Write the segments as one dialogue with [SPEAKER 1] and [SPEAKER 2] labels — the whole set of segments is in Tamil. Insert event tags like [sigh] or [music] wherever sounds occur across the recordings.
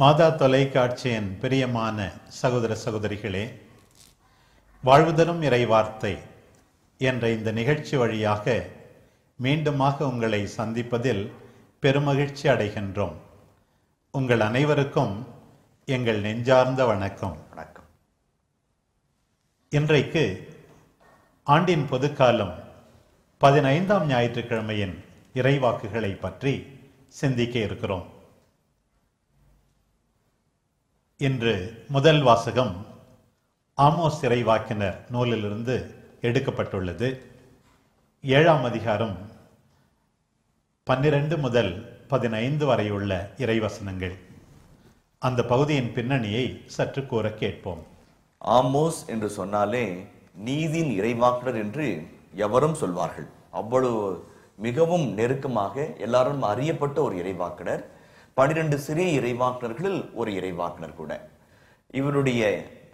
[SPEAKER 1] மாதா தொலைக்காட்சியின் பிரியமான சகோதர சகோதரிகளே வாழ்வுதரும் இறைவார்த்தை என்ற இந்த நிகழ்ச்சி வழியாக மீண்டுமாக உங்களை சந்திப்பதில் பெருமகிழ்ச்சி அடைகின்றோம் உங்கள் அனைவருக்கும் எங்கள் நெஞ்சார்ந்த வணக்கம் வணக்கம் இன்றைக்கு ஆண்டின் பொதுக்காலம் பதினைந்தாம் ஞாயிற்றுக்கிழமையின் இறைவாக்குகளை பற்றி சிந்திக்க இருக்கிறோம் இன்று முதல் வாசகம் ஆமோ சிறைவாக்கினர் நூலிலிருந்து எடுக்கப்பட்டுள்ளது ஏழாம் அதிகாரம் பன்னிரண்டு முதல் பதினைந்து வரையுள்ள இறைவசனங்கள் அந்த பகுதியின் பின்னணியை சற்று கூற கேட்போம்
[SPEAKER 2] ஆமோஸ் என்று சொன்னாலே நீதியின் இறைவாக்கினர் என்று எவரும் சொல்வார்கள் அவ்வளவு மிகவும் நெருக்கமாக எல்லாரும் அறியப்பட்ட ஒரு இறைவாக்கினர் பனிரெண்டு சிறிய இறைவாக்கினர்களில் ஒரு இறைவாக்கினர் கூட இவருடைய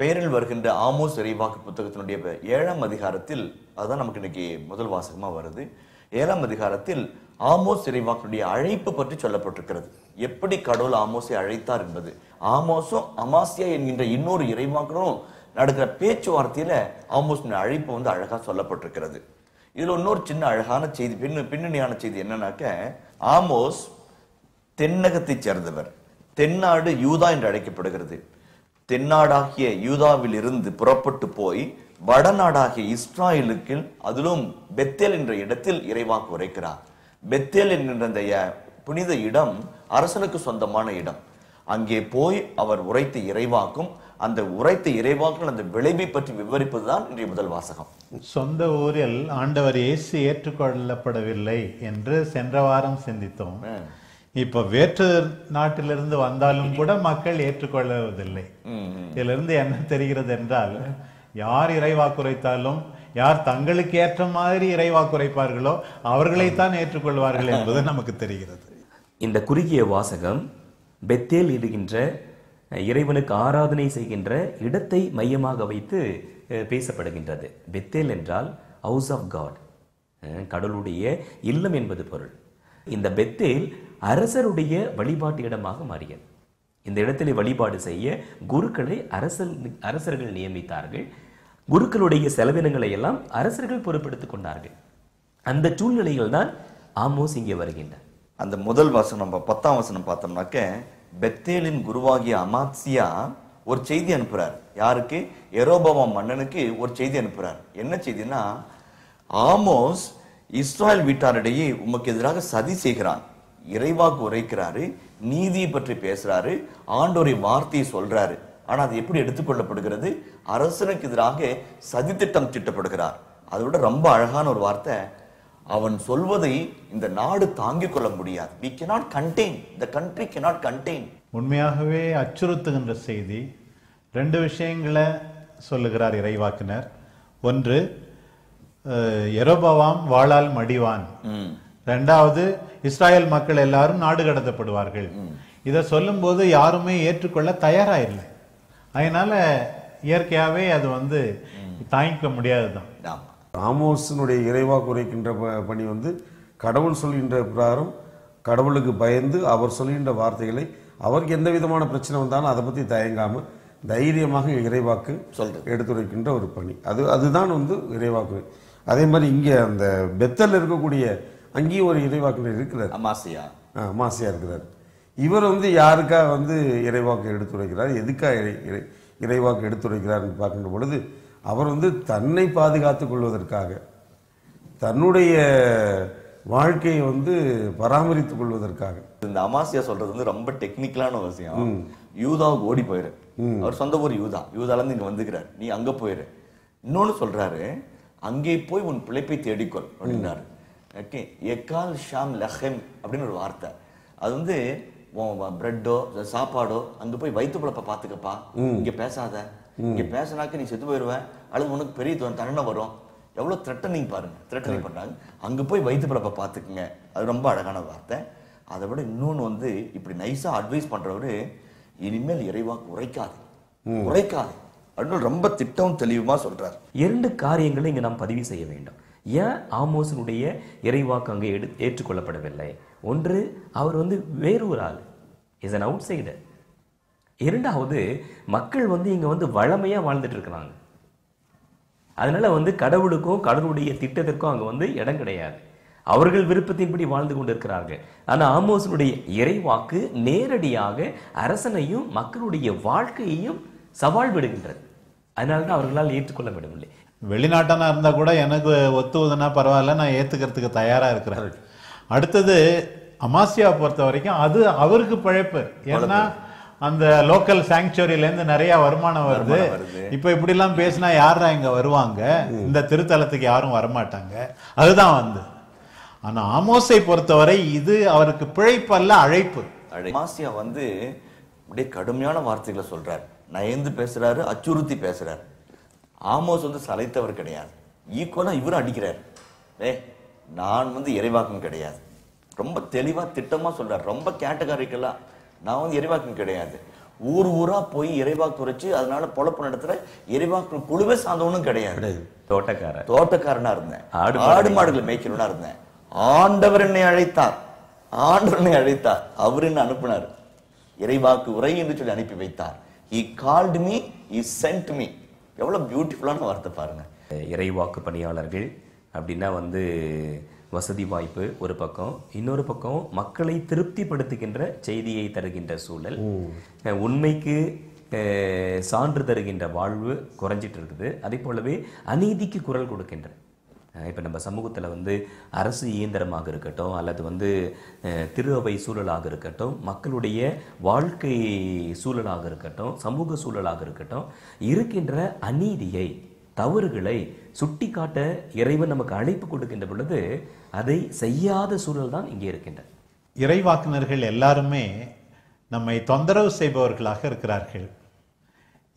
[SPEAKER 2] பெயரில் வருகின்ற ஆமோஸ் இறைவாக்கு புத்தகத்தினுடைய ஏழாம் அதிகாரத்தில் அதுதான் நமக்கு இன்னைக்கு முதல் வாசகமாக வருது ஏழாம் அதிகாரத்தில் ஆமோஸ் இறைவாக்கினுடைய அழைப்பு பற்றி சொல்லப்பட்டிருக்கிறது எப்படி கடவுள் ஆமோஸை அழைத்தார் என்பது ஆமோஸும் அமாசியா என்கின்ற இன்னொரு இறைவாக்கனும் நடக்கிற பேச்சுவார்த்தையில் ஆமோஸின் அழைப்பு வந்து அழகாக சொல்லப்பட்டிருக்கிறது இதில் இன்னொரு சின்ன அழகான செய்தி பின்னணியான செய்தி என்னன்னாக்க ஆமோஸ் தென்னகத்தைச் சேர்ந்தவர் தென்னாடு யூதா என்று அழைக்கப்படுகிறது தென்னாடாகிய யூதாவில் இருந்து புறப்பட்டு போய் வடநாடாகிய இஸ்ராயலுக்கு அதிலும் பெத்தேல் என்ற இடத்தில் இறைவாக்கு உரைக்கிறார் பெத்தேல் என்கின்ற புனித இடம் அரசனுக்கு சொந்தமான இடம் அங்கே போய் அவர் உரைத்த இறைவாக்கும் அந்த உரைத்த இறைவாக்கும் அந்த விளைவை பற்றி விவரிப்பது தான் இன்றைய முதல்
[SPEAKER 1] வாசகம் சொந்த ஊரில் ஆண்டவர் இயேசு ஏற்றுக்கொள்ளப்படவில்லை என்று சென்ற வாரம் சிந்தித்தோம் இப்போ வேற்று நாட்டிலிருந்து வந்தாலும் கூட மக்கள் ஏற்றுக்கொள்வதில்லை இதிலிருந்து என்ன தெரிகிறது என்றால் யார் இறைவா குறைத்தாலும் யார் தங்களுக்கு ஏற்ற மாதிரி இறைவா குறைப்பார்களோ அவர்களைத்தான் ஏற்றுக்கொள்வார்கள் என்பது [laughs] நமக்கு தெரிகிறது இந்த குறுகிய வாசகம் பெத்தேல் இடுகின்ற
[SPEAKER 3] இறைவனுக்கு ஆராதனை செய்கின்ற இடத்தை மையமாக வைத்து பேசப்படுகின்றது பெத்தேல் என்றால் ஹவுஸ் ஆஃப் காட் கடலுடைய இல்லம் என்பது பொருள் இந்த பெத்தேல் அரசருடைய வழிபாட்டு இடமாக மாறியது இந்த இடத்திலே வழிபாடு செய்ய குருக்களை அரச அரசர்கள் நியமித்தார்கள் குருக்களுடைய செலவினங்களை எல்லாம் அரசர்கள் பொறுப்படுத்திக் கொண்டார்கள் அந்த சூழ்நிலைகள் தான் ஆமோஸ் இங்கே வருகின்றார் அந்த முதல் வசனம் நம்ம பத்தாம் வசனம் பார்த்தோம்னாக்க பெத்தேலின் குருவாகிய
[SPEAKER 2] அமாத்சியா ஒரு செய்தி அனுப்புறார் யாருக்கு எரோபவா மன்னனுக்கு ஒரு செய்தி அனுப்புறார் என்ன செய்தினா ஆமோஸ் இஸ்ராயல் வீட்டாரிடையே உமக்கு எதிராக சதி செய்கிறான் இறைவாக்கு உரைக்கிறாரு நீதியை பற்றி பேசுறாரு ஆண்டோரை வார்த்தையை சொல்றாரு ஆனால் அது எப்படி எடுத்துக்கொள்ளப்படுகிறது அரசனுக்கு எதிராக சதி திட்டம் திட்டப்படுகிறார் அதை விட ரொம்ப அழகான ஒரு வார்த்தை அவன் சொல்வதை இந்த நாடு தாங்கிக் கொள்ள முடியாது we cannot contain the country cannot contain
[SPEAKER 1] உண்மையாகவே அச்சுறுத்துகின்ற செய்தி ரெண்டு விஷயங்களை சொல்லுகிறார் இறைவாக்கினர் ஒன்று எரோபவாம் வாழால் மடிவான் ரெண்டாவது இஸ்ராயல் மக்கள் எல்லாரும் நாடு கடத்தப்படுவார்கள் இதை சொல்லும்போது யாருமே ஏற்றுக்கொள்ள தயாராயில்லை இல்லை அதனால இயற்கையாகவே அது வந்து தாங்கிக்க
[SPEAKER 4] முடியாதுதான் ராமோசனுடைய இறைவா குறைக்கின்ற பணி வந்து கடவுள் சொல்கின்ற பிரகாரம் கடவுளுக்கு பயந்து அவர் சொல்கின்ற வார்த்தைகளை அவருக்கு எந்த விதமான பிரச்சனை வந்தாலும் அதை பற்றி தயங்காமல் தைரியமாக இறைவாக்கு எடுத்துரைக்கின்ற ஒரு பணி அது அதுதான் வந்து இறைவாக்குறை அதே மாதிரி இங்கே அந்த பெத்தல் இருக்கக்கூடிய அங்கேயும் ஒரு இறைவாக்கினர் இருக்கிறார் அமாசியா அமாசியா இருக்கிறார் இவர் வந்து யாருக்காக வந்து இறைவாக்கு எடுத்துரைக்கிறார் எதுக்காக இறை இறை இறைவாக்கு எடுத்துரைக்கிறார்னு பார்க்கின்ற பொழுது அவர் வந்து தன்னை பாதுகாத்து கொள்வதற்காக தன்னுடைய வாழ்க்கையை வந்து பராமரித்துக் கொள்வதற்காக
[SPEAKER 2] இந்த அமாசியா சொல்றது வந்து ரொம்ப டெக்னிக்கலான ஒரு விஷயம் யூதாவுக்கு ஓடி போயிரு அவர் சொந்த ஊர் யூதா யூதாலேருந்து இங்க வந்துக்கிறார் நீ அங்கே போயிரு இன்னொன்று சொல்றாரு அங்கே போய் உன் பிழைப்பை தேடிக்கொள் அப்படின்னாரு ஓகே எக்கால் ஷாம் லஹெம் அப்படின்னு ஒரு வார்த்தை அது வந்து பிரெட்டோ சாப்பாடோ அங்கே போய் வயிற்று பிழப்பை பார்த்துக்கப்பா இங்கே பேசாத இங்கே பேசினாக்க நீ செத்து போயிடுவேன் அல்லது உனக்கு பெரிய தண்டனை வரும் எவ்வளோ த்ரெட்டனிங் பாருங்க த்ரெட்டனிங் பண்ணுறாங்க அங்கே போய் வயிற்று பிழப்பை பார்த்துக்குங்க அது ரொம்ப அழகான வார்த்தை அதை விட இன்னொன்று வந்து இப்படி நைஸாக அட்வைஸ் பண்ணுறவர் இனிமேல் இறைவா
[SPEAKER 3] உரைக்காது உரைக்காது அப்படின்னு ரொம்ப திட்டம் தெளிவுமா சொல்றாரு இரண்டு காரியங்களை இங்க நாம் பதிவு செய்ய வேண்டும் ஏன் ஆமோசனுடைய இறைவாக்கு அங்கே எடு ஏற்றுக்கொள்ளப்படவில்லை ஒன்று அவர் வந்து வேறு ஒரு ஆள் இஸ் அன் அவுட் சைடர் இரண்டாவது மக்கள் வந்து இங்கே வந்து வளமையாக வாழ்ந்துட்டு இருக்கிறாங்க அதனால் வந்து கடவுளுக்கும் கடவுளுடைய திட்டத்திற்கும் அங்கே வந்து இடம் கிடையாது அவர்கள் விருப்பத்தின்படி வாழ்ந்து கொண்டு இருக்கிறார்கள் ஆனால் ஆமோசனுடைய இறைவாக்கு நேரடியாக அரசனையும் மக்களுடைய
[SPEAKER 1] வாழ்க்கையையும் சவால் விடுகின்றது அதனால்தான் அவர்களால் ஏற்றுக்கொள்ள முடியவில்லை வெளிநாட்டனா இருந்தா கூட எனக்கு ஒத்துவதுன்னா பரவாயில்ல நான் ஏத்துக்கிறதுக்கு தயாரா இருக்கிறார்கள் அடுத்தது அமாசியாவை பொறுத்த வரைக்கும் அது அவருக்கு பழைப்பு ஏன்னா அந்த லோக்கல் சாங்சுவரியிலேருந்து நிறைய வருமானம் வருது இப்போ இப்படிலாம் பேசினா யாரா இங்கே வருவாங்க இந்த திருத்தலத்துக்கு யாரும் வரமாட்டாங்க அதுதான் வந்து ஆனால் ஆமோஸை பொறுத்தவரை இது அவருக்கு பிழைப்பு அல்ல அழைப்பு
[SPEAKER 2] அமாசியா வந்து அப்படியே கடுமையான வார்த்தைகளை சொல்றாரு நயந்து பேசுறாரு அச்சுறுத்தி பேசுறாரு ஆமோஸ் வந்து சலைத்தவர் கிடையாது ஈக்குவலாக இவரும் அடிக்கிறார் ஏ நான் வந்து இறைவாக்கம் கிடையாது ரொம்ப தெளிவாக திட்டமாக சொல்கிறார் ரொம்ப கேட்டகாரிக்கெல்லாம் நான் வந்து இறைவாக்கம் கிடையாது ஊர் ஊராக போய் இறைவாக்கு உரைச்சி அதனால பொழப்பு நடத்துகிற இறைவாக்கு குழுவே சார்ந்தவனும் கிடையாது தோட்டக்காரன் தோட்டக்காரனாக இருந்தேன் ஆடு மாடுகளை மேய்க்கணும்னா இருந்தேன் ஆண்டவர் என்னை அழைத்தார் ஆண்டவர் என்னை அழைத்தார் அவர் என்ன அனுப்பினார் இறைவாக்கு உரை என்று சொல்லி அனுப்பி வைத்தார் he called me he sent me எவ்வளோ பியூட்டிஃபுல்லான வார்த்தை பாருங்கள்
[SPEAKER 3] இறைவாக்கு பணியாளர்கள் அப்படின்னா வந்து வசதி வாய்ப்பு ஒரு பக்கம் இன்னொரு பக்கம் மக்களை திருப்திப்படுத்துகின்ற செய்தியை தருகின்ற சூழல் உண்மைக்கு சான்று தருகின்ற வாழ்வு குறைஞ்சிட்டு இருக்குது அதே போலவே அநீதிக்கு குரல் கொடுக்கின்ற இப்போ நம்ம சமூகத்தில் வந்து அரசு இயந்திரமாக இருக்கட்டும் அல்லது வந்து திருவை சூழலாக இருக்கட்டும் மக்களுடைய வாழ்க்கை சூழலாக இருக்கட்டும் சமூக சூழலாக இருக்கட்டும் இருக்கின்ற அநீதியை தவறுகளை சுட்டி காட்ட இறைவன் நமக்கு அழைப்பு கொடுக்கின்ற பொழுது அதை செய்யாத சூழல் தான் இங்கே
[SPEAKER 1] இருக்கின்ற இறைவாக்குனர்கள் எல்லாருமே நம்மை தொந்தரவு செய்பவர்களாக இருக்கிறார்கள்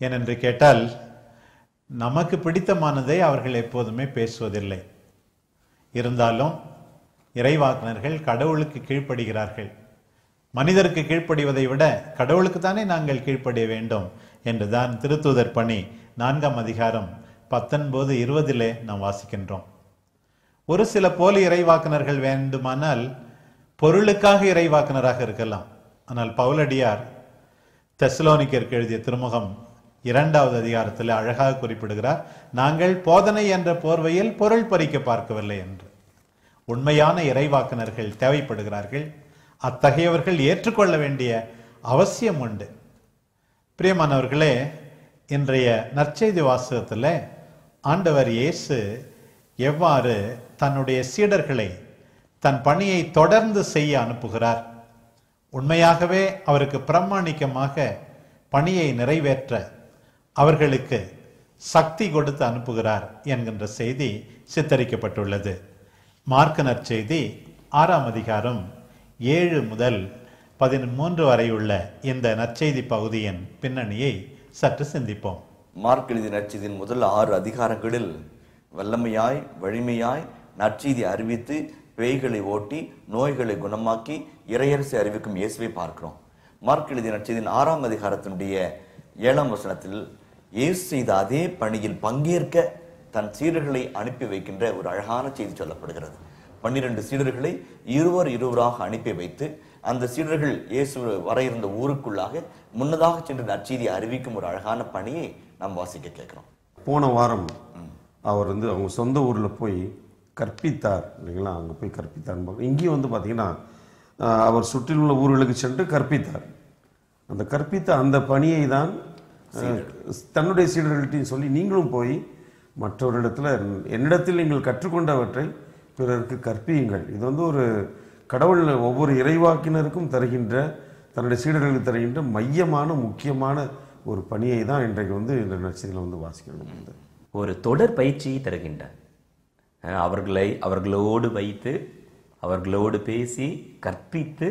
[SPEAKER 1] ஏனென்று கேட்டால் நமக்கு பிடித்தமானதை அவர்கள் எப்போதுமே பேசுவதில்லை இருந்தாலும் இறைவாக்கினர்கள் கடவுளுக்கு கீழ்ப்படுகிறார்கள் மனிதருக்கு கீழ்ப்படிவதை விட கடவுளுக்கு தானே நாங்கள் கீழ்ப்படிய வேண்டும் என்று தான் திருத்துதர் பணி நான்காம் அதிகாரம் பத்தொன்பது இருபதிலே நாம் வாசிக்கின்றோம் ஒரு சில போலி இறைவாக்கினர்கள் வேண்டுமானால் பொருளுக்காக இறைவாக்கினராக இருக்கலாம் ஆனால் பவுலடியார் தெஸ்லோனிக்கருக்கு எழுதிய திருமுகம் இரண்டாவது அதிகாரத்தில் அழகாக குறிப்பிடுகிறார் நாங்கள் போதனை என்ற போர்வையில் பொருள் பறிக்க பார்க்கவில்லை என்று உண்மையான இறைவாக்கினர்கள் தேவைப்படுகிறார்கள் அத்தகையவர்கள் ஏற்றுக்கொள்ள வேண்டிய அவசியம் உண்டு பிரியமானவர்களே இன்றைய நற்செய்தி வாசகத்தில் ஆண்டவர் இயேசு எவ்வாறு தன்னுடைய சீடர்களை தன் பணியை தொடர்ந்து செய்ய அனுப்புகிறார் உண்மையாகவே அவருக்கு பிரமாணிக்கமாக பணியை நிறைவேற்ற அவர்களுக்கு சக்தி கொடுத்து அனுப்புகிறார் என்கின்ற செய்தி சித்தரிக்கப்பட்டுள்ளது மார்க்கனர் செய்தி ஆறாம் அதிகாரம் ஏழு முதல் பதிமூன்று வரை உள்ள இந்த நற்செய்தி பகுதியின் பின்னணியை சற்று சிந்திப்போம்
[SPEAKER 2] மார்க் எழுதிய நற்செய்தியின் முதல் ஆறு அதிகாரங்களில் வல்லமையாய் வலிமையாய் நற்செய்தி அறிவித்து பேய்களை ஓட்டி நோய்களை குணமாக்கி இறையரசை அறிவிக்கும் இயேசுவை பார்க்கிறோம் மார்க் எழுதிய நற்செய்தியின் ஆறாம் அதிகாரத்தினுடைய ஏழாம் வசனத்தில் இயேசு செய்த அதே பணியில் பங்கேற்க தன் சீடர்களை அனுப்பி வைக்கின்ற ஒரு அழகான செய்தி சொல்லப்படுகிறது பன்னிரண்டு சீடர்களை இருவர் இருவராக அனுப்பி வைத்து அந்த சீடர்கள் இயேசு வர இருந்த ஊருக்குள்ளாக முன்னதாக சென்று நற்செய்தியை அறிவிக்கும் ஒரு அழகான பணியை நாம் வாசிக்க கேட்குறோம்
[SPEAKER 4] போன வாரம் அவர் வந்து அவங்க சொந்த ஊரில் போய் கற்பித்தார் இல்லைங்களா அங்கே போய் கற்பித்தார் இங்கேயும் வந்து பார்த்திங்கன்னா அவர் சுற்றிலுள்ள ஊர்களுக்கு சென்று கற்பித்தார் அந்த கற்பித்த அந்த பணியை தான் தன்னுடைய சீடர்கள்ட்டையும் சொல்லி நீங்களும் போய் மற்றவரிடத்தில் என்னிடத்தில் நீங்கள் கற்றுக்கொண்டவற்றை பிறருக்கு கற்பியுங்கள் இது வந்து ஒரு கடவுள் ஒவ்வொரு இறைவாக்கினருக்கும் தருகின்ற தன்னுடைய சீடர்களுக்கு தருகின்ற மையமான முக்கியமான ஒரு பணியை தான் இன்றைக்கு வந்து இந்த நிகழ்ச்சியில் வந்து வாசிக்கணும் ஒரு தொடர் பயிற்சியை
[SPEAKER 3] தருகின்றார் அவர்களை அவர்களோடு வைத்து அவர்களோடு பேசி கற்பித்து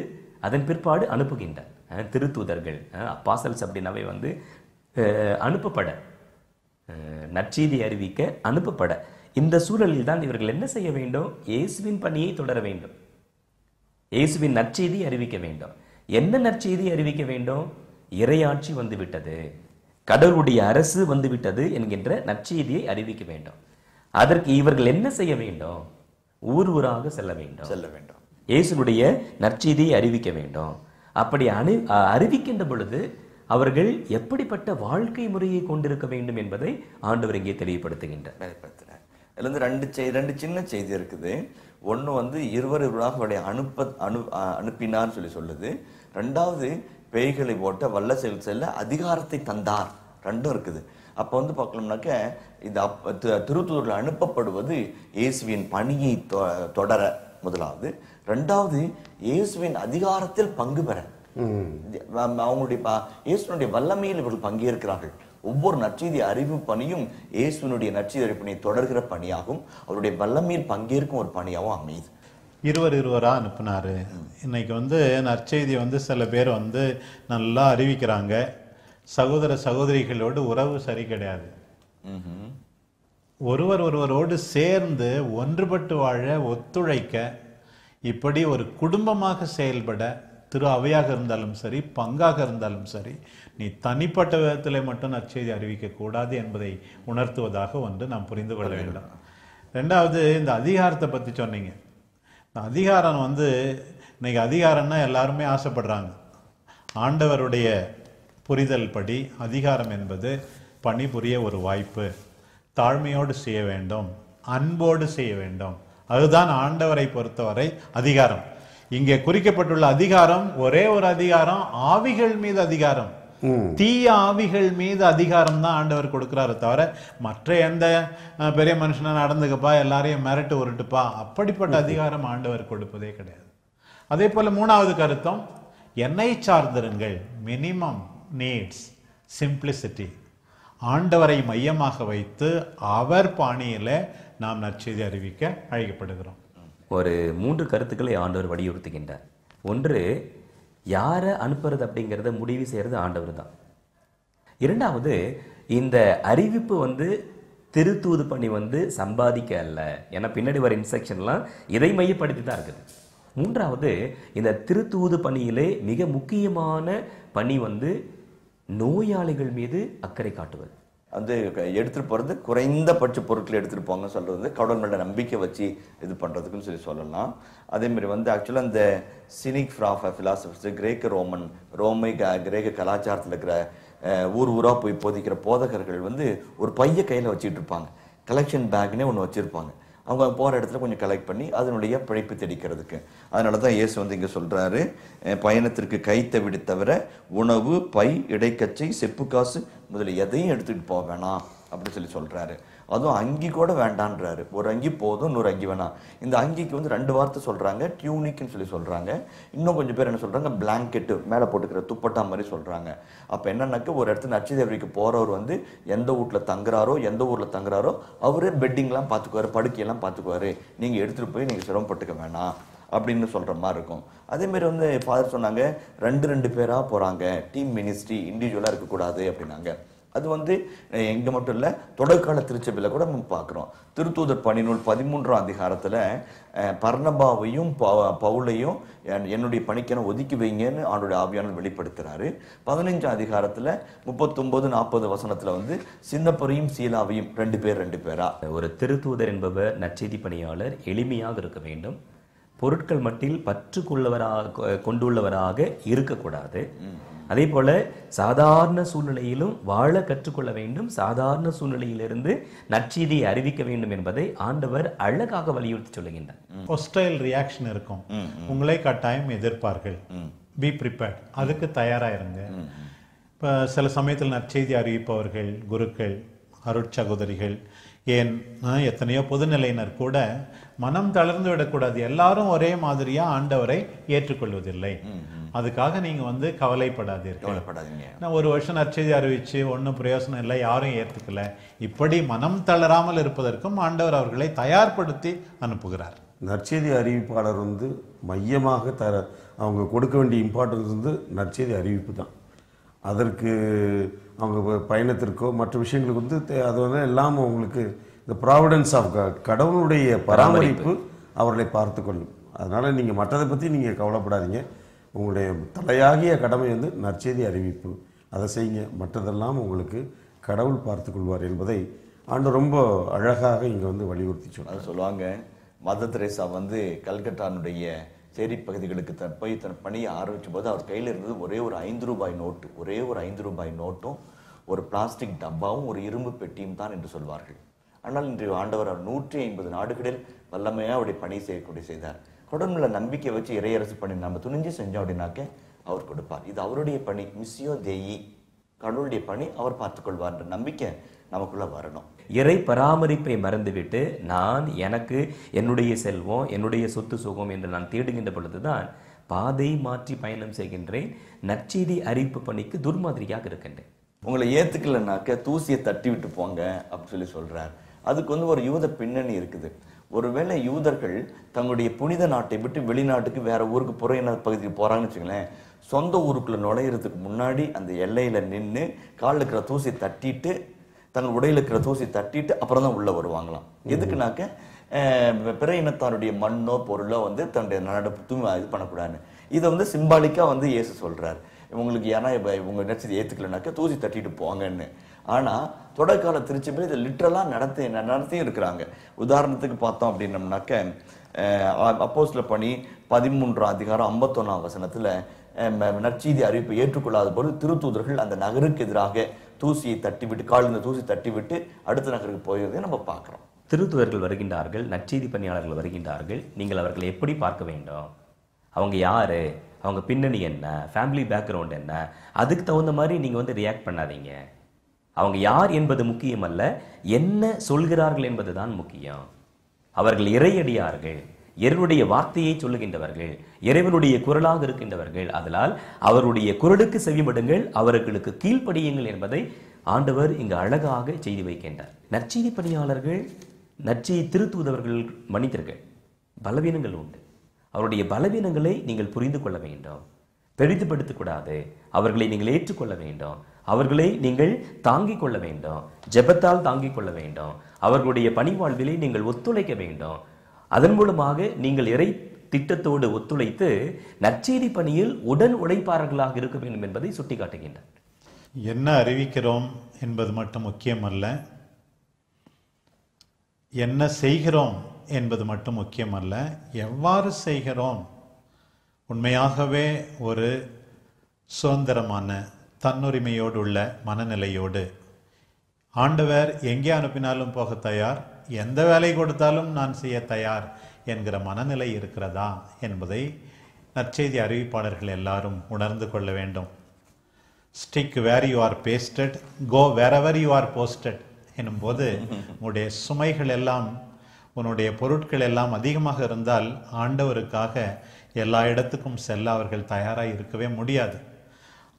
[SPEAKER 3] அதன் பிற்பாடு அனுப்புகின்றார் திருத்தூதர்கள் அப்பாசல்ஸ் அப்படின்னாவே வந்து அனுப்பப்பட நற்செய்தி அறிவிக்க அனுப்பப்பட இந்த சூழலில் தான் இவர்கள் என்ன செய்ய வேண்டும் இயேசுவின் பணியை தொடர வேண்டும் இயேசுவின் நற்செய்தி அறிவிக்க வேண்டும் என்ன நற்செய்தி அறிவிக்க வேண்டும் இறையாட்சி வந்துவிட்டது கடவுளுடைய அரசு வந்துவிட்டது என்கின்ற நற்செய்தியை அறிவிக்க வேண்டும் அதற்கு இவர்கள் என்ன செய்ய வேண்டும் ஊர் ஊராக செல்ல வேண்டும் செல்ல வேண்டும் இயேசுடைய நற்செய்தியை அறிவிக்க வேண்டும் அப்படி அணி அறிவிக்கின்ற பொழுது அவர்கள் எப்படிப்பட்ட வாழ்க்கை முறையை கொண்டிருக்க வேண்டும் என்பதை ஆண்டவர் இங்கே தெளிவுபடுத்துகின்றார் வெளிப்படுத்துகிறார் இதுல இருந்து ரெண்டு செய்தி ரெண்டு சின்ன செய்தி இருக்குது ஒன்று வந்து இருவர் இருவராக அவருடைய அனுப்ப
[SPEAKER 2] அனு அனுப்பினார்னு சொல்லி சொல்லுது ரெண்டாவது பேய்களை போட்ட வல்ல செயல் செல்ல அதிகாரத்தை தந்தார் ரெண்டும் இருக்குது அப்போ வந்து பார்க்கணும்னாக்க இந்த அப் திருத்தூரில் அனுப்பப்படுவது இயேசுவின் பணியை தொடர முதலாவது ரெண்டாவது இயேசுவின் அதிகாரத்தில் பங்கு பெற அவங்களுடைய இயேசுனுடைய வல்லமையில் இவர்கள் பங்கேற்கிறார்கள் ஒவ்வொரு நற்செய்தி அறிவு பணியும் இயேசுனுடைய நற்செய்தி அறிவு பணியை தொடர்கிற பணியாகும் அவருடைய வல்லமையில் பங்கேற்கும் ஒரு பணியாகவும் அமையுது
[SPEAKER 1] இருவர் இருவராக அனுப்புனார் இன்னைக்கு வந்து நற்செய்தியை வந்து சில பேர் வந்து நல்லா அறிவிக்கிறாங்க சகோதர சகோதரிகளோடு உறவு சரி கிடையாது ஒருவர் ஒருவரோடு சேர்ந்து ஒன்றுபட்டு வாழ ஒத்துழைக்க இப்படி ஒரு குடும்பமாக செயல்பட திரு அவையாக இருந்தாலும் சரி பங்காக இருந்தாலும் சரி நீ தனிப்பட்ட விதத்தில் மட்டும் நற்செய்தி அறிவிக்கக்கூடாது என்பதை உணர்த்துவதாக ஒன்று நாம் புரிந்து கொள்ள வேண்டும் ரெண்டாவது இந்த அதிகாரத்தை பற்றி சொன்னீங்க இந்த அதிகாரம் வந்து இன்றைக்கி அதிகாரம்னா எல்லாருமே ஆசைப்படுறாங்க ஆண்டவருடைய புரிதல் படி அதிகாரம் என்பது பணிபுரிய ஒரு வாய்ப்பு தாழ்மையோடு செய்ய வேண்டும் அன்போடு செய்ய வேண்டும் அதுதான் ஆண்டவரை பொறுத்தவரை அதிகாரம் இங்கே குறிக்கப்பட்டுள்ள அதிகாரம் ஒரே ஒரு அதிகாரம் ஆவிகள் மீது அதிகாரம் தீய ஆவிகள் மீது அதிகாரம் தான் ஆண்டவர் கொடுக்கிறாரு தவிர மற்ற எந்த பெரிய மனுஷனா நடந்துக்கப்பா எல்லாரையும் மிரட்டு உருட்டுப்பா அப்படிப்பட்ட அதிகாரம் ஆண்டவர் கொடுப்பதே கிடையாது அதே போல மூணாவது கருத்தம் என்னை சார்ந்திருங்கள் மினிமம் நீட்ஸ் சிம்பிளிசிட்டி ஆண்டவரை மையமாக வைத்து அவர் பாணியில் நாம் நற்செய்தி அறிவிக்க அழைக்கப்படுகிறோம்
[SPEAKER 3] ஒரு மூன்று கருத்துக்களை ஆண்டவர் வலியுறுத்துகின்றார் ஒன்று யாரை அனுப்புறது அப்படிங்கிறத முடிவு செய்கிறது ஆண்டவர் தான் இரண்டாவது இந்த அறிவிப்பு வந்து திருத்தூது பணி வந்து சம்பாதிக்க அல்ல ஏன்னா பின்னாடி வர இன்ஸ்ட்ரக்ஷன்லாம் இதை மையப்படுத்தி தான் இருக்குது மூன்றாவது இந்த திருத்தூது பணியிலே மிக முக்கியமான பணி வந்து நோயாளிகள் மீது அக்கறை காட்டுவது
[SPEAKER 2] வந்து எடுத்துகிட்டு போகிறது குறைந்த பட்ச பொருட்களை எடுத்துகிட்டு போங்க சொல்கிறது கடவுள் மேல நம்பிக்கை வச்சு இது பண்ணுறதுக்குன்னு சொல்லி சொல்லலாம் அதேமாரி வந்து ஆக்சுவலாக இந்த சினிக் ஃப்ராஃப் ஃபிலாசபர்ஸு கிரேக்க ரோமன் ரோமை க கிரேக்க கலாச்சாரத்தில் இருக்கிற ஊர் ஊராக போய் போதிக்கிற போதகர்கள் வந்து ஒரு பைய கையில் வச்சுட்டு இருப்பாங்க கலெக்ஷன் பேக்னே ஒன்று வச்சுருப்பாங்க அவங்க போகிற இடத்துல கொஞ்சம் கலெக்ட் பண்ணி அதனுடைய பிழைப்பு தெடிக்கிறதுக்கு அதனால தான் இயேசு வந்து இங்கே சொல்கிறாரு பயணத்திற்கு கைத்தவிடு தவிர உணவு பை இடைக்கச்சை செப்பு காசு முதல்ல எதையும் எடுத்துகிட்டு போக வேணாம் அப்படின்னு சொல்லி சொல்கிறாரு அதுவும் அங்கி கூட வேண்டான்றாரு ஒரு அங்கி போதும் இன்னொரு அங்கி வேணாம் இந்த அங்கிக்கு வந்து ரெண்டு வார்த்தை சொல்கிறாங்க டியூனிக்னு சொல்லி சொல்கிறாங்க இன்னும் கொஞ்சம் பேர் என்ன சொல்கிறாங்க பிளாங்கெட்டு மேலே போட்டுக்கிற துப்பட்டா மாதிரி சொல்கிறாங்க அப்போ என்னென்னாக்கா ஒரு இடத்துல நச்சுதேவரிக்கு போகிறவர் வந்து எந்த வீட்டில் தங்குறாரோ எந்த ஊரில் தங்குறாரோ அவரே பெட்டிங்லாம் பார்த்துக்குவார் படுக்கையெல்லாம் பார்த்துக்குவார் நீங்கள் எடுத்துகிட்டு போய் நீங்கள் சிரமப்பட்டுக்க வேணாம் அப்படின்னு சொல்கிற மாதிரி இருக்கும் அதேமாரி வந்து ஃபாதர் சொன்னாங்க ரெண்டு ரெண்டு பேராக போகிறாங்க டீம் மினிஸ்ட்ரி இண்டிவிஜுவலாக இருக்கக்கூடாது அப்படின்னாங்க அது வந்து எங்க மட்டும் இல்லை தொடர்கால திருச்சபையில கூட நம்ம பார்க்குறோம் திருத்தூதர் பணிநூல் பதிமூன்றாம் அதிகாரத்தில் பர்ணபாவையும் பவுலையும் என்னுடைய பணிக்கென ஒதுக்கி வைங்கன்னு அவனுடைய ஆவியான வெளிப்படுத்துகிறாரு பதினஞ்சாம் அதிகாரத்தில்
[SPEAKER 3] முப்பத்தொம்போது நாற்பது வசனத்தில் வந்து சின்னப்பரையும் சீலாவையும் ரெண்டு பேர் ரெண்டு பேரா ஒரு திருத்தூதர் என்பவர் நற்செய்தி பணியாளர் எளிமையாக இருக்க வேண்டும் பொருட்கள் மட்டில் பற்றுக்குள்ளவராக கொண்டுள்ளவராக இருக்கக்கூடாது அதே போல் சாதாரண சூழ்நிலையிலும் வாழ கற்றுக்கொள்ள வேண்டும் சாதாரண சூழ்நிலையிலிருந்து நற்செய்தியை அறிவிக்க வேண்டும் என்பதை
[SPEAKER 1] ஆண்டவர் அழகாக வலியுறுத்தி சொல்லுகின்றார் ஹொஸ்டைல் ரியாக்ஷன் இருக்கும் உங்களே கட்டாயம் எதிர்ப்பார்கள் பி ப்ரிப்பேர்ட் அதுக்கு தயாராக இருங்க இப்போ சில சமயத்தில் நற்செய்தி அறிவிப்பவர்கள் குருக்கள் அருட்சகோதரிகள் ஏன் எத்தனையோ பொதுநிலையினர் கூட மனம் தளர்ந்து விடக்கூடாது எல்லாரும் ஒரே மாதிரியா ஆண்டவரை ஏற்றுக்கொள்வதில்லை அதுக்காக நீங்க வந்து கவலைப்படாதீர்கள் நான் ஒரு வருஷம் நற்செய்தி அறிவிச்சு ஒன்றும் பிரயோசனம் இல்லை யாரும் ஏற்றுக்கல இப்படி மனம் தளராமல் இருப்பதற்கும் ஆண்டவர் அவர்களை தயார்படுத்தி அனுப்புகிறார் நற்செய்தி அறிவிப்பாளர் வந்து மையமாக தர
[SPEAKER 4] அவங்க கொடுக்க வேண்டிய இம்பார்ட்டன்ஸ் வந்து நற்செய்தி அறிவிப்பு தான் அதற்கு அவங்க பயணத்திற்கோ மற்ற விஷயங்களுக்கு வந்து அது வந்து எல்லாம் அவங்களுக்கு இந்த ப்ராவிடன்ஸ் ஆஃப் கடவுளுடைய பராமரிப்பு அவர்களை பார்த்து கொள்ளும் அதனால் நீங்கள் மற்றதை பற்றி நீங்கள் கவலைப்படாதீங்க உங்களுடைய தலையாகிய கடமை வந்து நற்செய்தி அறிவிப்பு அதை செய்யுங்க மற்றதெல்லாம் உங்களுக்கு கடவுள் பார்த்து கொள்வார் என்பதை ஆண்டு ரொம்ப அழகாக இங்கே வந்து வலியுறுத்தி சொல்லுவாங்க
[SPEAKER 2] சொல்லுவாங்க மத தெரேசா வந்து கல்கட்டானுடைய சேரி பகுதிகளுக்கு தன் போய் தன் பணியை ஆரம்பிக்கும் போது அவர் கையில் இருந்தது ஒரே ஒரு ஐந்து ரூபாய் நோட்டு ஒரே ஒரு ஐந்து ரூபாய் நோட்டும் ஒரு பிளாஸ்டிக் டப்பாவும் ஒரு இரும்பு பெட்டியும் தான் என்று சொல்வார்கள் ஆனால் இன்றைய ஆண்டவர் அவர் நூற்றி ஐம்பது நாடுகளில் வல்லமையாக அவருடைய பணி செய்யக்கூடிய செய்தார் உடம்புல நம்பிக்கை வச்சு இறையரசு பணி நம்ம துணிஞ்சு செஞ்சோம் அப்படின்னாக்க அவர் கொடுப்பார் இது அவருடைய பணி மிஸ்யோ தேயி கடவுளுடைய பணி அவர் பார்த்துக்கொள்வார் என்ற நம்பிக்கை நமக்குள்ளே வரணும்
[SPEAKER 3] இறை பராமரிப்பை மறந்துவிட்டு நான் எனக்கு என்னுடைய செல்வம் என்னுடைய சொத்து சுகம் என்று நான் தேடுகின்ற பொழுதுதான் பாதை மாற்றி பயணம் செய்கின்றேன் நற்செய்தி அறிவிப்பு பணிக்கு துர்மாதிரியாக இருக்கின்றேன்
[SPEAKER 2] உங்களை ஏத்துக்கலனாக்க தூசியை தட்டி விட்டு போங்க அப்படின்னு சொல்லி சொல்கிறார் அதுக்கு வந்து ஒரு யூத பின்னணி இருக்குது ஒருவேளை யூதர்கள் தங்களுடைய புனித நாட்டை விட்டு வெளிநாட்டுக்கு வேற ஊருக்கு புறையினர் பகுதிக்கு போகிறாங்கன்னு வச்சுங்களேன் சொந்த ஊருக்குள்ளே நுழையிறதுக்கு முன்னாடி அந்த எல்லையில் நின்று காலில் இருக்கிற தூசியை தட்டிட்டு தங்கள் உடையில் இருக்கிற தூசி தட்டிட்டு அப்புறம் தான் உள்ளே வருவாங்களாம் எதுக்குனாக்க பிற இனத்தாருடைய மண்ணோ பொருளோ வந்து தன்னுடைய தூய்மை இது பண்ணக்கூடாதுன்னு இதை வந்து சிம்பாலிக்காக வந்து இயேசு சொல்கிறார் இவங்களுக்கு ஏன்னா இப்போ இவங்க நினச்சது ஏற்றுக்கலனாக்கா தூசி தட்டிட்டு போங்கன்னு ஆனால் தொடக்கால பேர் இதை லிட்ரலாக நடத்தி நடத்தியும் இருக்கிறாங்க உதாரணத்துக்கு பார்த்தோம் அப்படின்னம்னாக்க அப்போஸில் பணி பதிமூன்றாம் அதிகாரம் ஐம்பத்தொன்னாம் வசனத்தில் நற்செய்தி அறிவிப்பை ஏற்றுக்கொள்ளாத போது திருத்தூதர்கள் அந்த நகருக்கு எதிராக தூசியை தட்டிவிட்டு காலிருந்த தூசி தட்டிவிட்டு அடுத்த நகருக்கு போயிருந்தே நம்ம பார்க்குறோம்
[SPEAKER 3] திருத்துதர்கள் வருகின்றார்கள் நற்செய்தி பணியாளர்கள் வருகின்றார்கள் நீங்கள் அவர்களை எப்படி பார்க்க வேண்டும் அவங்க யார் அவங்க பின்னணி என்ன ஃபேமிலி பேக்ரவுண்ட் என்ன அதுக்கு தகுந்த மாதிரி நீங்கள் வந்து ரியாக்ட் பண்ணாதீங்க அவங்க யார் என்பது முக்கியமல்ல என்ன சொல்கிறார்கள் என்பது தான் முக்கியம் அவர்கள் இறையடியார்கள் இறைவனுடைய வார்த்தையை சொல்லுகின்றவர்கள் இறைவனுடைய குரலாக இருக்கின்றவர்கள் அதனால் அவருடைய குரலுக்கு செவிமடுங்கள் அவர்களுக்கு கீழ்ப்படியுங்கள் என்பதை ஆண்டவர் இங்கு அழகாக செய்து வைக்கின்றார் நற்செய்தி பணியாளர்கள் நற்செய்தி திருத்துவதவர்கள் மனிதர்கள் பலவீனங்கள் உண்டு அவருடைய பலவீனங்களை நீங்கள் புரிந்து கொள்ள வேண்டும் பெரிதுபடுத்தக்கூடாது அவர்களை நீங்கள் ஏற்றுக்கொள்ள வேண்டும் அவர்களை நீங்கள் தாங்கிக் கொள்ள வேண்டும் ஜெபத்தால் தாங்கிக் கொள்ள வேண்டும் அவர்களுடைய பணி வாழ்விலை நீங்கள் ஒத்துழைக்க வேண்டும் அதன் மூலமாக நீங்கள் இறை திட்டத்தோடு ஒத்துழைத்து
[SPEAKER 1] நற்செய்தி பணியில் உடன் உழைப்பாளர்களாக இருக்க வேண்டும் என்பதை சுட்டிக்காட்டுகின்றார் என்ன அறிவிக்கிறோம் என்பது மட்டும் முக்கியமல்ல என்ன செய்கிறோம் என்பது மட்டும் முக்கியமல்ல எவ்வாறு செய்கிறோம் உண்மையாகவே ஒரு சுதந்திரமான தன்னுரிமையோடு உள்ள மனநிலையோடு ஆண்டவர் எங்கே அனுப்பினாலும் போக தயார் எந்த வேலை கொடுத்தாலும் நான் செய்ய தயார் என்கிற மனநிலை இருக்கிறதா என்பதை நற்செய்தி அறிவிப்பாளர்கள் எல்லாரும் உணர்ந்து கொள்ள வேண்டும் stick where you are posted go wherever you are posted எனும்போது உன்னுடைய சுமைகள் எல்லாம் உன்னுடைய பொருட்கள் எல்லாம் அதிகமாக இருந்தால் ஆண்டவருக்காக எல்லா இடத்துக்கும் செல்ல அவர்கள் தயாராக இருக்கவே முடியாது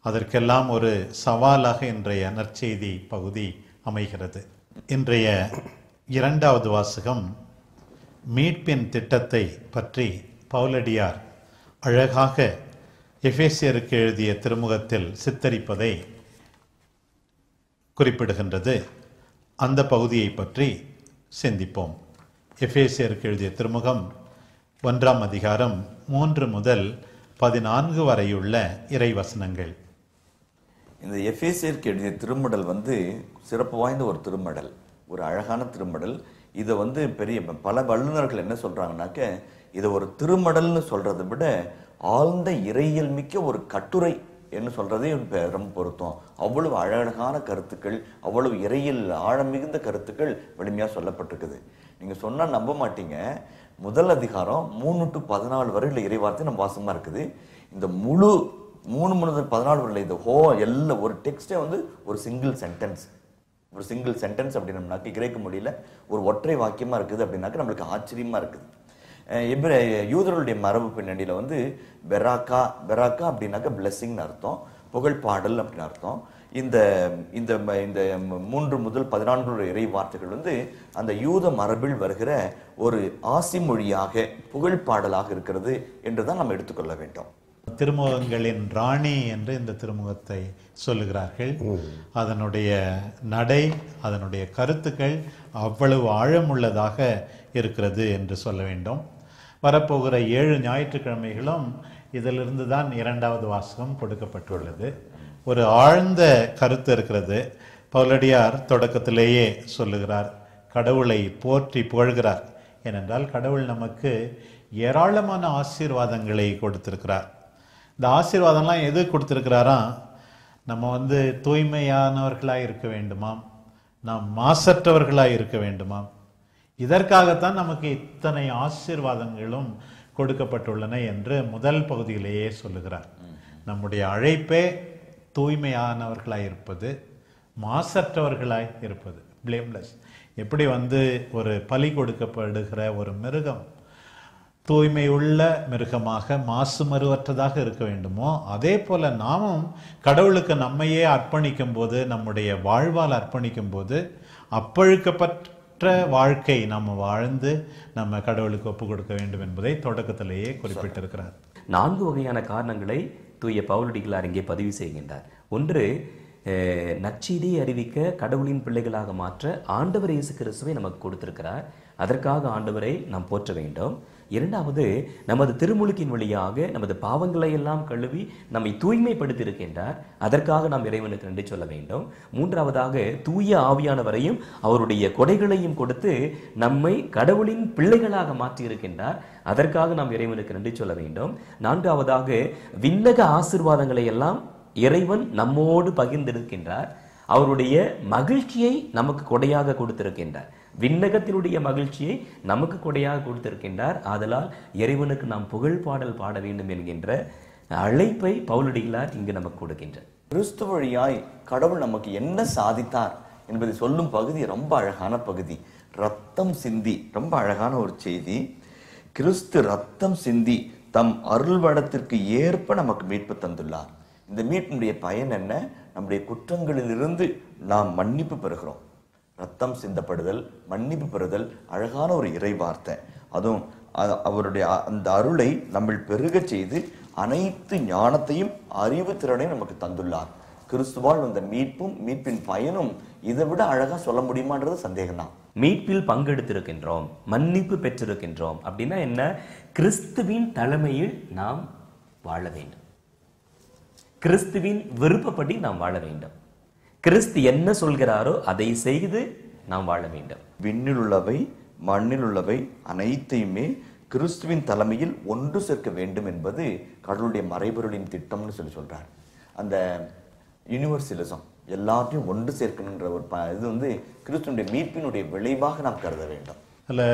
[SPEAKER 1] அதற்கெல்லாம் ஒரு சவாலாக இன்றைய நற்செய்தி பகுதி அமைகிறது இன்றைய இரண்டாவது வாசகம் மீட்பின் திட்டத்தை பற்றி பவுலடியார் அழகாக எஃபேசியருக்கு எழுதிய திருமுகத்தில் சித்தரிப்பதை குறிப்பிடுகின்றது அந்த பகுதியை பற்றி சிந்திப்போம் எஃபேசியருக்கு எழுதிய திருமுகம் ஒன்றாம் அதிகாரம் மூன்று முதல் பதினான்கு வரையுள்ள இறைவசனங்கள்
[SPEAKER 2] இந்த எஃபேசியருக்கு எழுதிய திருமடல் வந்து சிறப்பு வாய்ந்த ஒரு திருமடல் ஒரு அழகான திருமடல் இதை வந்து பெரிய பல வல்லுநர்கள் என்ன சொல்கிறாங்கனாக்க இதை ஒரு திருமடல்னு சொல்கிறத விட ஆழ்ந்த இறையியல் மிக்க ஒரு கட்டுரை என்ன சொல்கிறதே ரொம்ப பொருத்தம் அவ்வளவு அழகான கருத்துக்கள் அவ்வளவு இறையில் ஆழம் மிகுந்த கருத்துக்கள் வலிமையாக சொல்லப்பட்டிருக்குது நீங்கள் சொன்னால் நம்ப மாட்டீங்க முதல் அதிகாரம் மூணு டு பதினாலு வரையில் இறைவார்த்தை நம்ம வாசமாக இருக்குது இந்த முழு மூணு முதல் பதினாலு வரையில் இந்த ஹோ எல்லாம் ஒரு டெக்ஸ்டே வந்து ஒரு சிங்கிள் சென்டென்ஸ் ஒரு சிங்கிள் சென்டென்ஸ் அப்படின்னம்னாக்க கிரேக்க மொழியில் ஒரு ஒற்றை வாக்கியமாக இருக்குது அப்படின்னாக்க நம்மளுக்கு ஆச்சரியமாக இருக்குது இப்போ யூதர்களுடைய மரபு பின்னணியில் வந்து பெராக்கா பெராக்கா அப்படின்னாக்கா பிளெஸ்ஸிங்னு அர்த்தம் புகழ் பாடல் அப்படின்னு அர்த்தம் இந்த இந்த இந்த மூன்று முதல் பதினான்கு இறை வார்த்தைகள் வந்து அந்த யூத மரபில் வருகிற ஒரு ஆசி மொழியாக புகழ் பாடலாக இருக்கிறது என்று தான் நம்ம எடுத்துக்கொள்ள வேண்டும்
[SPEAKER 1] திருமுகங்களின் ராணி என்று இந்த திருமுகத்தை சொல்லுகிறார்கள் அதனுடைய நடை அதனுடைய கருத்துக்கள் அவ்வளவு ஆழமுள்ளதாக இருக்கிறது என்று சொல்ல வேண்டும் வரப்போகிற ஏழு ஞாயிற்றுக்கிழமைகளும் இதிலிருந்து தான் இரண்டாவது வாசகம் கொடுக்கப்பட்டுள்ளது ஒரு ஆழ்ந்த கருத்து இருக்கிறது பவுலடியார் தொடக்கத்திலேயே சொல்லுகிறார் கடவுளை போற்றி புகழ்கிறார் ஏனென்றால் கடவுள் நமக்கு ஏராளமான ஆசீர்வாதங்களை கொடுத்திருக்கிறார் இந்த ஆசீர்வாதம்லாம் எது கொடுத்துருக்கிறாரா நம்ம வந்து தூய்மையானவர்களாக இருக்க வேண்டுமாம் நாம் மாசற்றவர்களாக இருக்க வேண்டுமாம் இதற்காகத்தான் நமக்கு இத்தனை ஆசீர்வாதங்களும் கொடுக்கப்பட்டுள்ளன என்று முதல் பகுதியிலேயே சொல்லுகிறார் நம்முடைய அழைப்பே தூய்மையானவர்களாக இருப்பது மாசற்றவர்களாய் இருப்பது பிளேம்லெஸ் எப்படி வந்து ஒரு பலி கொடுக்கப்படுகிற ஒரு மிருகம் தூய்மையுள்ள மிருகமாக மாசு மருவற்றதாக இருக்க வேண்டுமோ அதே போல நாமும் கடவுளுக்கு நம்மையே அர்ப்பணிக்கும் போது நம்முடைய வாழ்வால் அர்ப்பணிக்கும் போது அப்பழுக்கப்பற்ற வாழ்க்கை நம்ம வாழ்ந்து நம்ம கடவுளுக்கு ஒப்பு கொடுக்க வேண்டும் என்பதை தொடக்கத்திலேயே குறிப்பிட்டிருக்கிறார் நான்கு
[SPEAKER 3] வகையான காரணங்களை தூய பவுலடிகளார் இங்கே பதிவு செய்கின்றார் ஒன்று நச்செய்தியை அறிவிக்க கடவுளின் பிள்ளைகளாக மாற்ற ஆண்டவர் இயேசு கிறிஸ்துவை நமக்கு கொடுத்திருக்கிறார் அதற்காக ஆண்டவரை நாம் போற்ற வேண்டும் இரண்டாவது நமது திருமுழுக்கின் வழியாக நமது பாவங்களை எல்லாம் கழுவி நம்மை தூய்மைப்படுத்தி இருக்கின்றார் அதற்காக நாம் இறைவனுக்கு நன்றி சொல்ல வேண்டும் மூன்றாவதாக தூய ஆவியானவரையும் அவருடைய கொடைகளையும் கொடுத்து நம்மை கடவுளின் பிள்ளைகளாக மாற்றி இருக்கின்றார் அதற்காக நாம் இறைவனுக்கு நன்றி சொல்ல வேண்டும் நான்காவதாக விண்ணக ஆசிர்வாதங்களை எல்லாம் இறைவன் நம்மோடு பகிர்ந்திருக்கின்றார் அவருடைய மகிழ்ச்சியை நமக்கு கொடையாக கொடுத்திருக்கின்றார் விண்ணகத்தினுடைய மகிழ்ச்சியை நமக்கு கொடையாக கொடுத்திருக்கின்றார் ஆதலால் இறைவனுக்கு நாம் புகழ் பாடல் பாட வேண்டும் என்கின்ற அழைப்பை பவுலடிகளார் இங்கு நமக்கு கொடுக்கின்றார்
[SPEAKER 2] கிறிஸ்து வழியாய் கடவுள் நமக்கு என்ன சாதித்தார் என்பதை சொல்லும் பகுதி ரொம்ப அழகான பகுதி ரத்தம் சிந்தி ரொம்ப அழகான ஒரு செய்தி கிறிஸ்து ரத்தம் சிந்தி தம் அருள்வடத்திற்கு ஏற்ப நமக்கு மீட்பு தந்துள்ளார் இந்த மீட்பினுடைய பயன் என்ன நம்முடைய குற்றங்களிலிருந்து நாம் மன்னிப்பு பெறுகிறோம் ரத்தம் சிந்தப்படுதல் மன்னிப்பு பெறுதல் அழகான ஒரு இறை வார்த்தை அதுவும் அவருடைய அந்த அருளை நம்ம பெருக செய்து அனைத்து ஞானத்தையும் அறிவு திறனையும் நமக்கு தந்துள்ளார் கிறிஸ்துவால் வந்த மீட்பும்
[SPEAKER 1] மீட்பின்
[SPEAKER 3] பயனும் இதை விட அழகாக சொல்ல முடியுமான்றது சந்தேகம்தான் மீட்பில் பங்கெடுத்திருக்கின்றோம் மன்னிப்பு பெற்றிருக்கின்றோம் அப்படின்னா என்ன கிறிஸ்துவின் தலைமையில் நாம் வாழ வேண்டும் கிறிஸ்துவின் விருப்பப்படி நாம் வாழ வேண்டும் கிறிஸ்து என்ன சொல்கிறாரோ அதை செய்து நாம் வாழ வேண்டும் விண்ணில் உள்ளவை மண்ணில்
[SPEAKER 2] உள்ளவை அனைத்தையுமே கிறிஸ்துவின் தலைமையில் ஒன்று சேர்க்க வேண்டும் என்பது கடவுளுடைய மறைபொருளின் திட்டம்னு சொல்லி சொல்கிறார் அந்த யூனிவர்சலிசம் எல்லாத்தையும் ஒன்று சேர்க்கணுன்ற ஒரு ப இது வந்து கிறிஸ்துவனுடைய மீட்பினுடைய விளைவாக நாம் கருத வேண்டும்
[SPEAKER 1] அதில்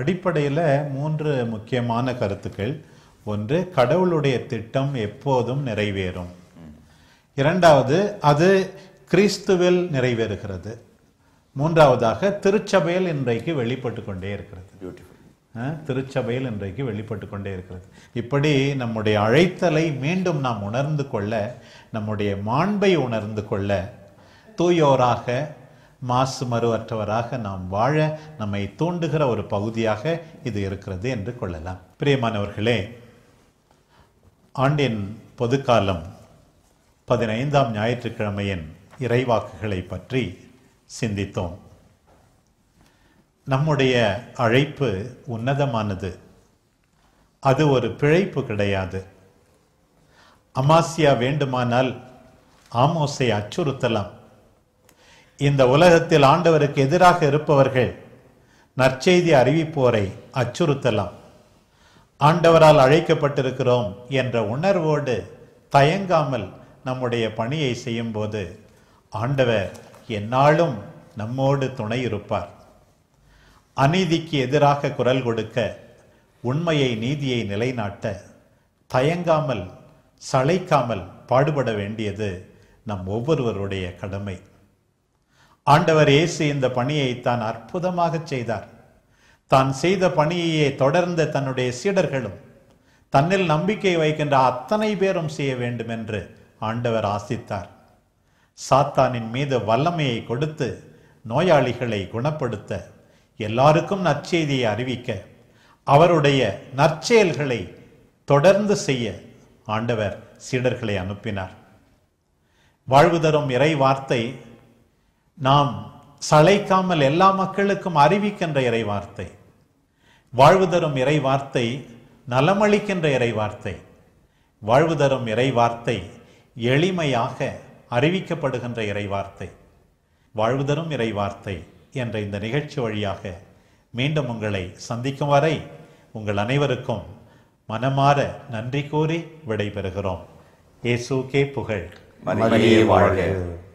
[SPEAKER 1] அடிப்படையில் மூன்று முக்கியமான கருத்துக்கள் ஒன்று கடவுளுடைய திட்டம் எப்போதும் நிறைவேறும் இரண்டாவது அது கிறிஸ்துவில் நிறைவேறுகிறது மூன்றாவதாக திருச்சபையில் இன்றைக்கு வெளிப்பட்டு கொண்டே இருக்கிறது திருச்சபையில் இன்றைக்கு வெளிப்பட்டு கொண்டே இருக்கிறது இப்படி நம்முடைய அழைத்தலை மீண்டும் நாம் உணர்ந்து கொள்ள நம்முடைய மாண்பை உணர்ந்து கொள்ள தூயோராக மாசு மறுவற்றவராக நாம் வாழ நம்மை தூண்டுகிற ஒரு பகுதியாக இது இருக்கிறது என்று கொள்ளலாம் பிரியமானவர்களே ஆண்டின் பொதுக்காலம் பதினைந்தாம் ஞாயிற்றுக்கிழமையின் இறைவாக்குகளை பற்றி சிந்தித்தோம் நம்முடைய அழைப்பு உன்னதமானது அது ஒரு பிழைப்பு கிடையாது அமாசியா வேண்டுமானால் ஆமோசை அச்சுறுத்தலாம் இந்த உலகத்தில் ஆண்டவருக்கு எதிராக இருப்பவர்கள் நற்செய்தி அறிவிப்போரை அச்சுறுத்தலாம் ஆண்டவரால் அழைக்கப்பட்டிருக்கிறோம் என்ற உணர்வோடு தயங்காமல் நம்முடைய பணியை செய்யும்போது ஆண்டவர் எந்நாளும் நம்மோடு துணை இருப்பார் அநீதிக்கு எதிராக குரல் கொடுக்க உண்மையை நீதியை நிலைநாட்ட தயங்காமல் சளைக்காமல் பாடுபட வேண்டியது நம் ஒவ்வொருவருடைய கடமை ஆண்டவர் இயேசு இந்த பணியை தான் அற்புதமாக செய்தார் தான் செய்த பணியையே தொடர்ந்த தன்னுடைய சீடர்களும் தன்னில் நம்பிக்கை வைக்கின்ற அத்தனை பேரும் செய்ய வேண்டும் என்று ஆண்டவர் ஆசித்தார் சாத்தானின் மீது வல்லமையை கொடுத்து நோயாளிகளை குணப்படுத்த எல்லாருக்கும் நற்செய்தியை அறிவிக்க அவருடைய நற்செயல்களை தொடர்ந்து செய்ய ஆண்டவர் சீடர்களை அனுப்பினார் வாழ்வு தரும் இறை வார்த்தை நாம் சளைக்காமல் எல்லா மக்களுக்கும் அறிவிக்கின்ற இறை வார்த்தை வாழ்வு தரும் இறை வார்த்தை நலமளிக்கின்ற இறை வார்த்தை வாழ்வு தரும் இறை வார்த்தை எளிமையாக அறிவிக்கப்படுகின்ற இறைவார்த்தை வாழ்வுதரும் இறைவார்த்தை என்ற இந்த நிகழ்ச்சி வழியாக மீண்டும் உங்களை சந்திக்கும் வரை உங்கள் அனைவருக்கும் மனமாற நன்றி கூறி விடைபெறுகிறோம் ஏசு கே புகழ் வாழ்க